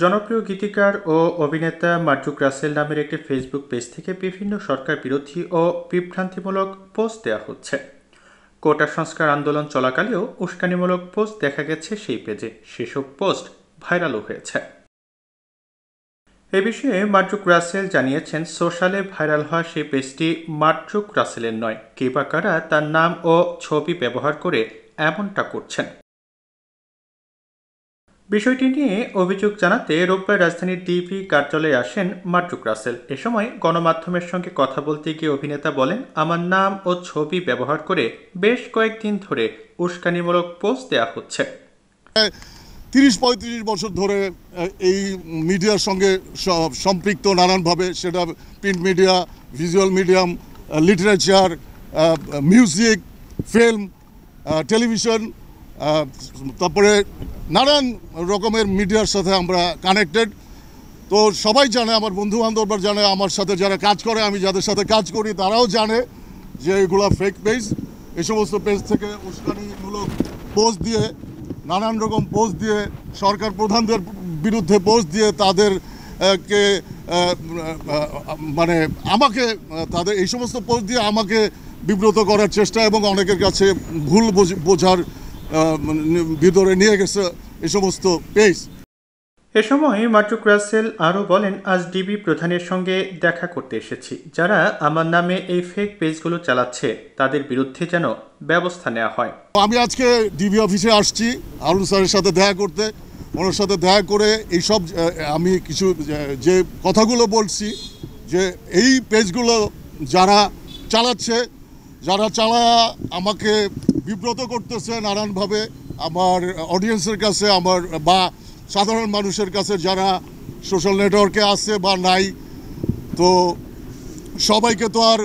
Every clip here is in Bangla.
জনপ্রিয় গীতিকার ও অভিনেতা মার্জুক রাসেল নামের একটি ফেসবুক পেজ থেকে বিভিন্ন সরকার বিরোধী ও বিভ্রান্তিমূলক পোস্ট দেওয়া হচ্ছে কোটা সংস্কার আন্দোলন চলাকালেও উস্কানিমূলক পোস্ট দেখা গেছে সেই পেজে সেসব পোস্ট ভাইরালও হয়েছে এ বিষয়ে মার্জুক রাসেল জানিয়েছেন সোশ্যালে ভাইরাল হওয়া সেই পেজটি মার্জুক রাসেলের নয় কে বা কারা তার নাম ও ছবি ব্যবহার করে এমনটা করছেন বিষয়টি নিয়ে অভিযোগ জানাতে রোববার রাজধানীর ডিপি কার্যালয়ে আসেন মার্টুক রাসেল এ সময় গণমাধ্যমের সঙ্গে কথা বলতে গিয়ে অভিনেতা বলেন আমার নাম ও ছবি ব্যবহার করে বেশ কয়েকদিন ধরে উস্কানিমূলক পোস্ট দেওয়া হচ্ছে তিরিশ পঁয়ত্রিশ বছর ধরে এই মিডিয়ার সঙ্গে সম্পৃক্ত নানানভাবে সেটা print media visual medium literature music film television তারপরে নানান রকমের মিডিয়ার সাথে আমরা কানেক্টেড তো সবাই জানে আমার বন্ধুবান্ধবরা জানে আমার সাথে যারা কাজ করে আমি যাদের সাথে কাজ করি তারাও জানে যে এগুলো ফেক পেজ এই সমস্ত পেজ থেকে উস্কানিমূলক পোস্ট দিয়ে নানান রকম পোস্ট দিয়ে সরকার প্রধানদের বিরুদ্ধে পোস্ট দিয়ে তাদের কে মানে আমাকে তাদের এই সমস্ত পোস্ট দিয়ে আমাকে বিব্রত করার চেষ্টা এবং অনেকের কাছে ভুল বোঝার ভিতরে নিয়ে গেছে এই সমস্ত পেজ এ সময় মার্টুক রাসেল আরও বলেন আজ ডিবি প্রধানের সঙ্গে দেখা করতে এসেছি যারা আমার নামে এই ফেক পেজগুলো চালাচ্ছে তাদের বিরুদ্ধে যেন ব্যবস্থা নেওয়া হয় আমি আজকে ডিবি অফিসে আসছি আরুল স্যারের সাথে দেখা করতে ওনার সাথে দেখা করে এইসব আমি কিছু যে কথাগুলো বলছি যে এই পেজগুলো যারা চালাচ্ছে যারা চালা আমাকে বিব্রত করতেছে নানানভাবে আমার অডিয়েন্সের কাছে আমার বা সাধারণ মানুষের কাছে যারা সোশ্যাল নেটওয়ার্কে আছে বা নাই তো সবাইকে তো আর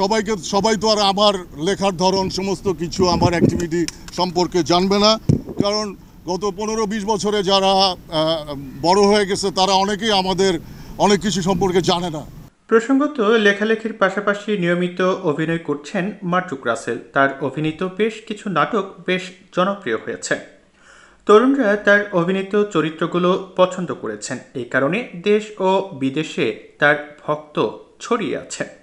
সবাইকে সবাই তো আর আমার লেখার ধরন সমস্ত কিছু আমার অ্যাক্টিভিটি সম্পর্কে জানবে না কারণ গত পনেরো বিশ বছরে যারা বড় হয়ে গেছে তারা অনেকেই আমাদের অনেক কিছু সম্পর্কে জানে না প্রসঙ্গত লেখালেখির পাশাপাশি নিয়মিত অভিনয় করছেন মার্জুক রাসেল তার অভিনীত বেশ কিছু নাটক বেশ জনপ্রিয় হয়েছে তরুণরা তার অভিনীত চরিত্রগুলো পছন্দ করেছেন এই কারণে দেশ ও বিদেশে তার ভক্ত ছড়িয়ে আছেন